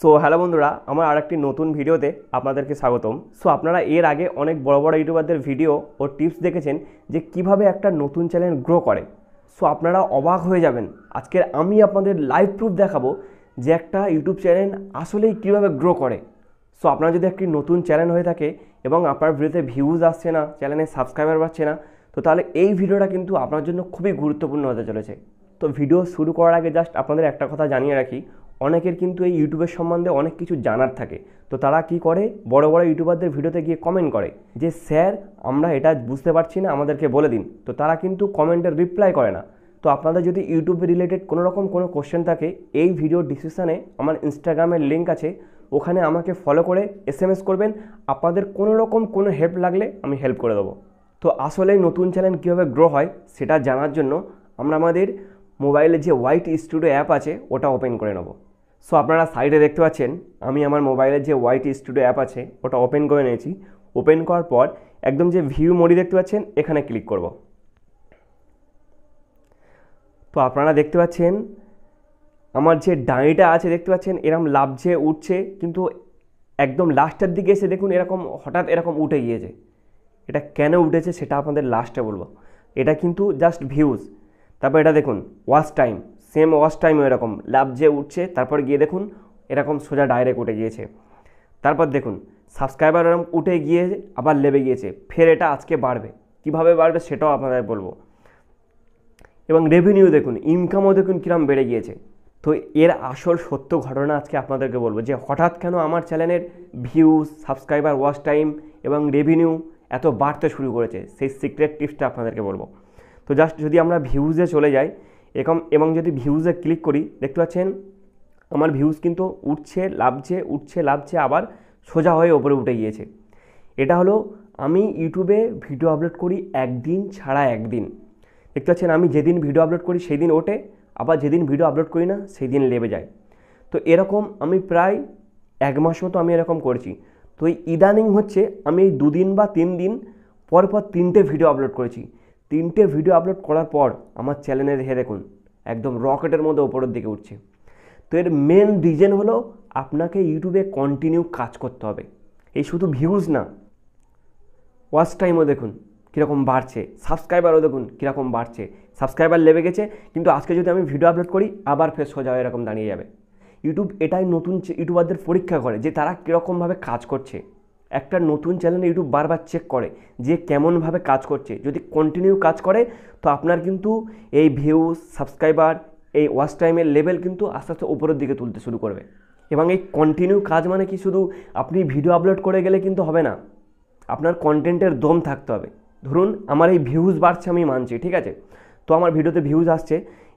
So hello বন্ধুরা আমার আর একটি নতুন ভিডিওতে আপনাদেরকে স্বাগতম সো আপনারা এর আগে অনেক বড় বড় ইউটিউবারদের ভিডিও ও টিপস দেখেছেন যে কিভাবে একটা নতুন চ্যানেল গ্রো করে সো আপনারা অবাক হয়ে যাবেন আজকের আমি আপনাদের লাইভ প্রুফ দেখাবো যে একটা ইউটিউব চ্যানেল আসলেই কিভাবে গ্রো করে সো আপনার যদি একটি নতুন চ্যানেল হয়ে থাকে এবং আপনার ভিডিওতে ভিউজ আসছে না চ্যানেলে সাবস্ক্রাইবার পাচ্ছে না তো তাহলে এই ভিডিওটা কিন্তু আপনার জন্য খুবই গুরুত্বপূর্ণ হতে চলেছে তো ভিডিও শুরু করার আগে জাস্ট আপনাদের একটা কথা জানিয়ে রাখি অনেকের কিন্তু এই ইউটিউবের সম্বন্ধে অনেক কিছু জানার থাকে তো তারা কি করে বড় বড় ইউটিউবারদের ভিডিওতে গিয়ে কমেন্ট করে যে স্যার আমরা এটা বুঝতে পারছি না আমাদেরকে বলে দিন তো তারা কিন্তু কমেন্টের রিপ্লাই করে না তো আপনাদের যদি ইউটিউব রিলেটেড কোনো রকম কোনো কোশ্চেন থাকে এই ভিডিওর ডিসক্রিপশানে আমার ইনস্টাগ্রামের লিঙ্ক আছে ওখানে আমাকে ফলো করে এসএমএস করবেন আপনাদের কোনো রকম কোনো হেল্প লাগলে আমি হেল্প করে দেবো তো আসলে নতুন চ্যানেল কীভাবে গ্রো হয় সেটা জানার জন্য আমরা আমাদের মোবাইলে যে হোয়াইট স্টুডিও অ্যাপ আছে ওটা ওপেন করে নেবো সো আপনারা সাইডে দেখতে পাচ্ছেন আমি আমার মোবাইলের যে ওয়াইটি স্টুডিও অ্যাপ আছে ওটা ওপেন করে নিয়েছি ওপেন করার পর একদম যে ভিউ মোডি দেখতে পাচ্ছেন এখানে ক্লিক করব তো আপনারা দেখতে পাচ্ছেন আমার যে ডাঁড়িটা আছে দেখতে পাচ্ছেন এরম যে উঠছে কিন্তু একদম লাস্টের দিকে এসে দেখুন এরকম হঠাৎ এরকম উঠে গিয়েছে এটা কেন উঠেছে সেটা আপনাদের লাস্টে বলবো এটা কিন্তু জাস্ট ভিউজ তারপর এটা দেখুন watch time same watch time এরকম লাভ যে উঠছে তারপর গিয়ে দেখুন এরকম সোজা ডাইরেক্ট উঠে গিয়েছে তারপর দেখুন সাবস্ক্রাইবার এরকম উঠে গিয়ে আবার লেবে গিয়েছে ফের এটা আজকে বাড়বে কিভাবে বাড়বে সেটাও আপনাদের বলবো এবং রেভিনিউ দেখুন ইনকামও দেখুন কিরম বেড়ে গিয়েছে তো এর আসল সত্য ঘটনা আজকে আপনাদেরকে বলবো যে হঠাৎ কেন আমার চ্যানেলের ভিউজ সাবস্ক্রাইবার ওয়াচ টাইম এবং রেভিনিউ এত বাড়তে শুরু করেছে সেই সিক্রেট টিপসটা আপনাদেরকে বলবো তো জাস্ট যদি আমরা ভিউজে চলে যাই এরকম এবং যদি ভিউজে ক্লিক করি দেখতে পাচ্ছেন আমার ভিউজ কিন্তু উঠছে লাভছে উঠছে লাভছে আবার সোজা হয়ে ওপরে উঠে গিয়েছে এটা হলো আমি ইউটিউবে ভিডিও আপলোড করি একদিন ছাড়া একদিন দেখতে পাচ্ছেন আমি যেদিন ভিডিও আপলোড করি সেই দিন ওঠে আবার যেদিন ভিডিও আপলোড করি না সেই দিন লেবে যায় তো এরকম আমি প্রায় এক মাস মতো আমি এরকম করেছি তো এই ইদানিং হচ্ছে আমি এই দুদিন বা তিন দিন পর পর তিনটে ভিডিও আপলোড করেছি তিনটে ভিডিও আপলোড করার পর আমার চ্যানেলের হে দেখুন একদম রকেটের মধ্যে ওপরের দিকে উঠছে তো এর মেন রিজন হলো আপনাকে ইউটিউবে কন্টিনিউ কাজ করতে হবে এই শুধু ভিউজ না ওয়াচ টাইমও দেখুন কীরকম বাড়ছে সাবস্ক্রাইবারও দেখুন কীরকম বাড়ছে সাবস্ক্রাইবার লেবে গেছে কিন্তু আজকে যদি আমি ভিডিও আপলোড করি আবার হয়ে যাওয়া এরকম দাঁড়িয়ে যাবে ইউটিউব এটাই নতুন ইউটিউবারদের পরীক্ষা করে যে তারা কীরকমভাবে কাজ করছে একটা নতুন চ্যানেল ইউটিউব বারবার চেক করে যে কেমনভাবে কাজ করছে যদি কন্টিনিউ কাজ করে তো আপনার কিন্তু এই ভিউ সাবস্ক্রাইবার এই ওয়াচ টাইমের লেভেল কিন্তু আস্তে আস্তে উপরের দিকে তুলতে শুরু করবে এবং এই কন্টিনিউ কাজ মানে কি শুধু আপনি ভিডিও আপলোড করে গেলে কিন্তু হবে না আপনার কন্টেন্টের দম থাকতে হবে ধরুন আমার এই ভিউজ বাড়ছে আমি মানছি ঠিক আছে তো আমার ভিডিওতে ভিউজ আসছে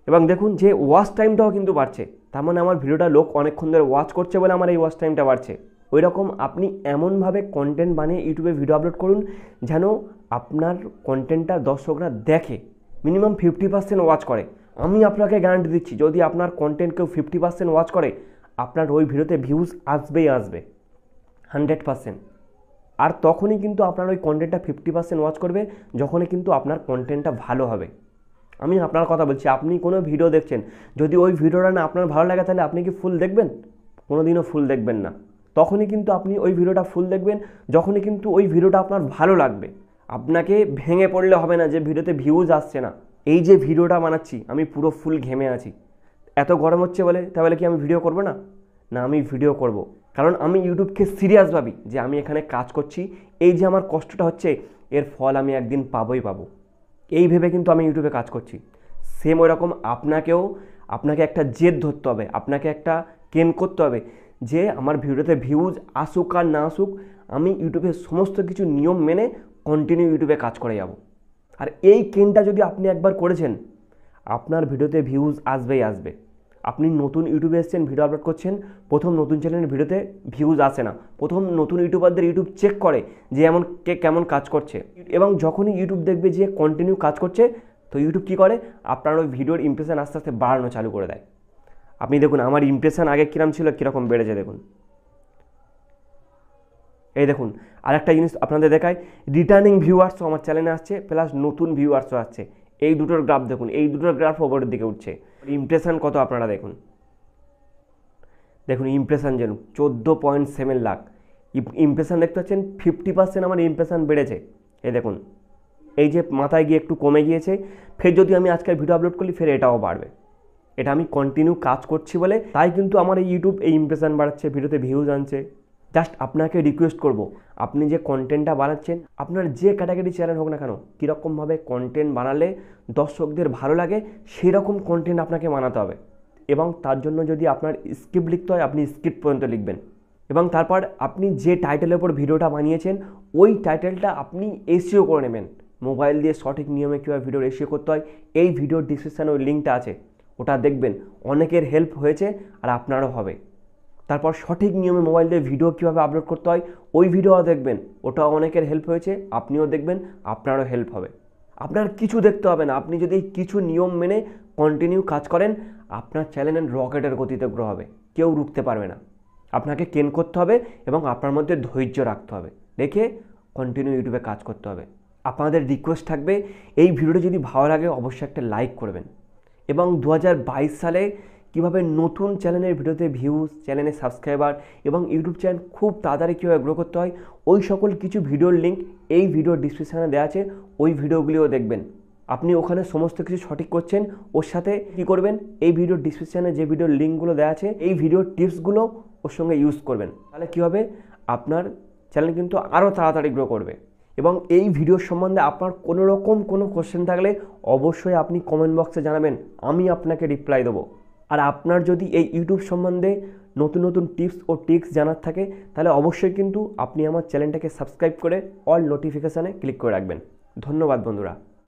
এবং দেখুন যে ওয়াচ টাইমটাও কিন্তু বাড়ছে তার মানে আমার ভিডিওটা লোক অনেকক্ষণ ধরে ওয়াচ করছে বলে আমার এই ওয়াচ টাইমটা বাড়ছে ওই রকম আপনি এমনভাবে কন্টেন্ট বানিয়ে ইউটিউবে ভিডিও আপলোড করুন যেন আপনার কন্টেন্টটা দর্শকরা দেখে মিনিমাম ফিফটি পার্সেন্ট ওয়াচ করে আমি আপনাকে গ্যারান্টি দিচ্ছি যদি আপনার কন্টেন্ট কেউ ফিফটি পার্সেন্ট ওয়াচ করে আপনার ওই ভিডিওতে ভিউজ আসবেই আসবে হান্ড্রেড পার্সেন্ট আর তখনই কিন্তু আপনার ওই কন্টেন্টটা ফিফটি পার্সেন্ট ওয়াচ করবে যখনই কিন্তু আপনার কন্টেন্টটা ভালো হবে আমি আপনার কথা বলছি আপনি কোনো ভিডিও দেখছেন যদি ওই ভিডিওটা না আপনার ভালো লাগে তাহলে আপনি কি ফুল দেখবেন কোনো দিনও ফুল দেখবেন না তখনই কিন্তু আপনি ওই ভিডিওটা ফুল দেখবেন যখনই কিন্তু ওই ভিডিওটা আপনার ভালো লাগবে আপনাকে ভেঙে পড়লে হবে না যে ভিডিওতে ভিউজ আসছে না এই যে ভিডিওটা বানাচ্ছি আমি পুরো ফুল ঘেমে আছি এত গরম হচ্ছে বলে তাহলে কি আমি ভিডিও করব না না আমি ভিডিও করব। কারণ আমি ইউটিউবকে সিরিয়াস ভাবি যে আমি এখানে কাজ করছি এই যে আমার কষ্টটা হচ্ছে এর ফল আমি একদিন পাবই পাবো এই ভেবে কিন্তু আমি ইউটিউবে কাজ করছি সেম ওই রকম আপনাকেও আপনাকে একটা জেদ ধরতে হবে আপনাকে একটা কেন করতে হবে যে আমার ভিডিওতে ভিউজ আসুক আর না আসুক আমি ইউটিউবের সমস্ত কিছু নিয়ম মেনে কন্টিনিউ ইউটিউবে কাজ করে যাব আর এই কেনটা যদি আপনি একবার করেছেন আপনার ভিডিওতে ভিউজ আসবেই আসবে আপনি নতুন ইউটিউবে এসছেন ভিডিও আপলোড করছেন প্রথম নতুন চ্যানেলের ভিডিওতে ভিউজ আসে না প্রথম নতুন ইউটিউবারদের ইউটিউব চেক করে যে এমন কে কেমন কাজ করছে এবং যখনই ইউটিউব দেখবে যে কন্টিনিউ কাজ করছে তো ইউটিউব কী করে আপনার ওই ভিডিওর ইমপ্রেশন আস্তে আস্তে বাড়ানো চালু করে দেয় আপনি দেখুন আমার ইমপ্রেশান আগে কীরকম ছিল কীরকম বেড়েছে দেখুন এই দেখুন আর একটা জিনিস আপনাদের দেখায় রিটার্নিং ভিউয়ার্সও আমার চ্যানেলে আসছে প্লাস নতুন ভিউয়ার্সও আসছে এই দুটোর গ্রাফ দেখুন এই দুটোর গ্রাফ ওপরের দিকে উঠছে ইমপ্রেশান কত আপনারা দেখুন দেখুন ইমপ্রেশান যেন চোদ্দো পয়েন্ট সেভেন লাখ ইমপ্রেশান দেখতে পাচ্ছেন ফিফটি পার্সেন্ট আমার ইমপ্রেশান বেড়েছে এই দেখুন এই যে মাথায় গিয়ে একটু কমে গিয়েছে ফের যদি আমি আজকের ভিডিও আপলোড করি ফের এটাও বাড়বে এটা আমি কন্টিনিউ কাজ করছি বলে তাই কিন্তু আমার এই ইউটিউব এই ইমপ্রেশন বাড়াচ্ছে ভিডিওতে ভিউজ আনছে জাস্ট আপনাকে রিকোয়েস্ট করব আপনি যে কন্টেন্টটা বানাচ্ছেন আপনার যে ক্যাটাগরি চ্যানেল হোক না কেন কীরকমভাবে কন্টেন্ট বানালে দর্শকদের ভালো লাগে সেরকম কন্টেন্ট আপনাকে বানাতে হবে এবং তার জন্য যদি আপনার স্ক্রিপ্ট লিখতে হয় আপনি স্ক্রিপ্ট পর্যন্ত লিখবেন এবং তারপর আপনি যে টাইটেলের উপর ভিডিওটা বানিয়েছেন ওই টাইটেলটা আপনি এসিও করে নেবেন মোবাইল দিয়ে সঠিক নিয়মে কীভাবে ভিডিও এসিও করতে হয় এই ভিডিওর ডিসক্রিপশানে ওই লিঙ্কটা আছে ওটা দেখবেন অনেকের হেল্প হয়েছে আর আপনারও হবে তারপর সঠিক নিয়মে মোবাইল দিয়ে ভিডিও কীভাবে আপলোড করতে হয় ওই ভিডিও দেখবেন ওটাও অনেকের হেল্প হয়েছে আপনিও দেখবেন আপনারও হেল্প হবে আপনার কিছু দেখতে হবে না আপনি যদি কিছু নিয়ম মেনে কন্টিনিউ কাজ করেন আপনার চ্যানেল রকেটের গতিতে গ্রহ হবে কেউ রুখতে পারবে না আপনাকে কেন করতে হবে এবং আপনার মধ্যে ধৈর্য রাখতে হবে রেখে কন্টিনিউ ইউটিউবে কাজ করতে হবে আপনাদের রিকোয়েস্ট থাকবে এই ভিডিওটা যদি ভালো লাগে অবশ্যই একটা লাইক করবেন এবং দু সালে কীভাবে নতুন চ্যানেলের ভিডিওতে ভিউজ চ্যানেলের সাবস্ক্রাইবার এবং ইউটিউব চ্যানেল খুব তাড়াতাড়ি কীভাবে গ্রো করতে হয় ওই সকল কিছু ভিডিওর লিঙ্ক এই ভিডিওর ডিসক্রিপশানে দেওয়া আছে ওই ভিডিওগুলিও দেখবেন আপনি ওখানে সমস্ত কিছু সঠিক করছেন ওর সাথে কী করবেন এই ভিডিওর ডিসক্রিপশানে যে ভিডিওর লিঙ্কগুলো দেওয়া আছে এই ভিডিওর টিপসগুলো ওর সঙ্গে ইউজ করবেন তাহলে কী হবে আপনার চ্যানেল কিন্তু আরও তাড়াতাড়ি গ্রো করবে এবং এই ভিডিও সম্বন্ধে আপনার কোনো রকম কোনো কোশ্চেন থাকলে অবশ্যই আপনি কমেন্ট বক্সে জানাবেন আমি আপনাকে রিপ্লাই দেবো আর আপনার যদি এই ইউটিউব সম্বন্ধে নতুন নতুন টিপস ও ট্রিক্স জানার থাকে তাহলে অবশ্যই কিন্তু আপনি আমার চ্যানেলটাকে সাবস্ক্রাইব করে অল নোটিফিকেশানে ক্লিক করে রাখবেন ধন্যবাদ বন্ধুরা